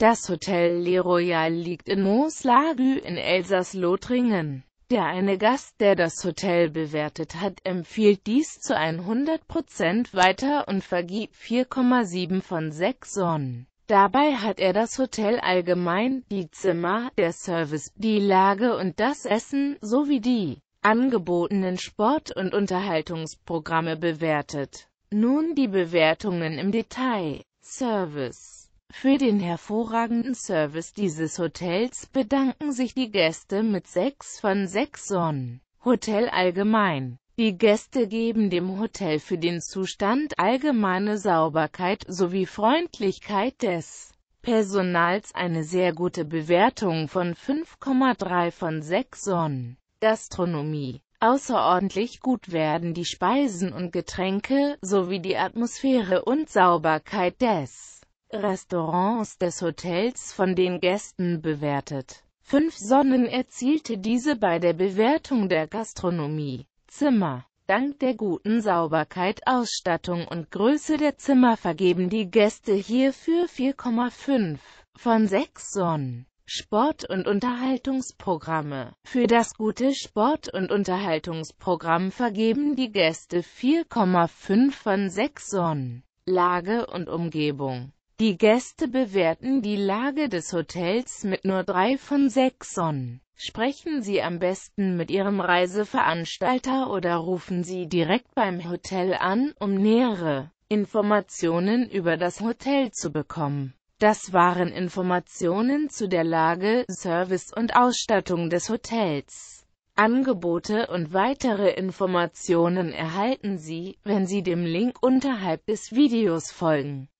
Das Hotel Le Royal liegt in Mont-Slagü in Elsass-Lothringen. Der eine Gast, der das Hotel bewertet hat, empfiehlt dies zu 100% weiter und vergibt 4,7 von 6 Sonnen. Dabei hat er das Hotel allgemein, die Zimmer, der Service, die Lage und das Essen, sowie die angebotenen Sport- und Unterhaltungsprogramme bewertet. Nun die Bewertungen im Detail. Service für den hervorragenden Service dieses Hotels bedanken sich die Gäste mit 6 von 6 Sonnen. Hotel allgemein. Die Gäste geben dem Hotel für den Zustand allgemeine Sauberkeit sowie Freundlichkeit des Personals eine sehr gute Bewertung von 5,3 von 6 Sonnen. Gastronomie Außerordentlich gut werden die Speisen und Getränke, sowie die Atmosphäre und Sauberkeit des Restaurants des Hotels von den Gästen bewertet. Fünf Sonnen erzielte diese bei der Bewertung der Gastronomie. Zimmer Dank der guten Sauberkeit, Ausstattung und Größe der Zimmer vergeben die Gäste hierfür 4,5 von 6 Sonnen. Sport- und Unterhaltungsprogramme. Für das gute Sport- und Unterhaltungsprogramm vergeben die Gäste 4,5 von 6 Sonnen. Lage und Umgebung. Die Gäste bewerten die Lage des Hotels mit nur drei von sechs Sonnen. Sprechen Sie am besten mit Ihrem Reiseveranstalter oder rufen Sie direkt beim Hotel an, um nähere Informationen über das Hotel zu bekommen. Das waren Informationen zu der Lage, Service und Ausstattung des Hotels. Angebote und weitere Informationen erhalten Sie, wenn Sie dem Link unterhalb des Videos folgen.